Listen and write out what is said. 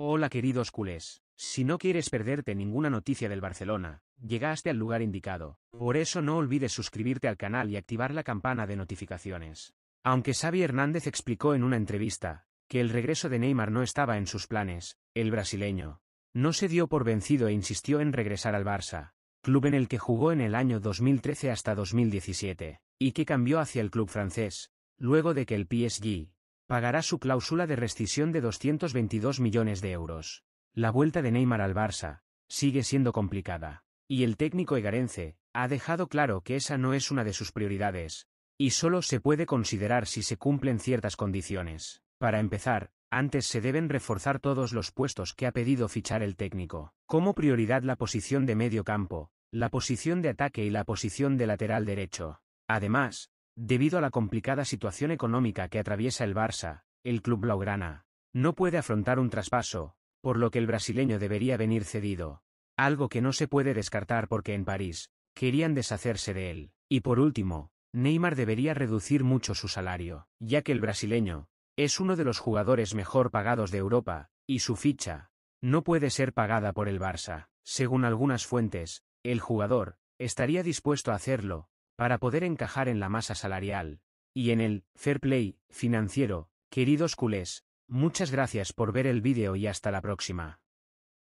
Hola queridos culés. Si no quieres perderte ninguna noticia del Barcelona, llegaste al lugar indicado. Por eso no olvides suscribirte al canal y activar la campana de notificaciones. Aunque Xavi Hernández explicó en una entrevista que el regreso de Neymar no estaba en sus planes, el brasileño no se dio por vencido e insistió en regresar al Barça, club en el que jugó en el año 2013 hasta 2017, y que cambió hacia el club francés, luego de que el PSG pagará su cláusula de rescisión de 222 millones de euros. La vuelta de Neymar al Barça sigue siendo complicada. Y el técnico egarense ha dejado claro que esa no es una de sus prioridades, y solo se puede considerar si se cumplen ciertas condiciones. Para empezar, antes se deben reforzar todos los puestos que ha pedido fichar el técnico, como prioridad la posición de medio campo, la posición de ataque y la posición de lateral derecho. Además, Debido a la complicada situación económica que atraviesa el Barça, el club blaugrana no puede afrontar un traspaso, por lo que el brasileño debería venir cedido. Algo que no se puede descartar porque en París querían deshacerse de él. Y por último, Neymar debería reducir mucho su salario, ya que el brasileño es uno de los jugadores mejor pagados de Europa, y su ficha no puede ser pagada por el Barça. Según algunas fuentes, el jugador estaría dispuesto a hacerlo, para poder encajar en la masa salarial y en el fair play financiero. Queridos culés, muchas gracias por ver el vídeo y hasta la próxima.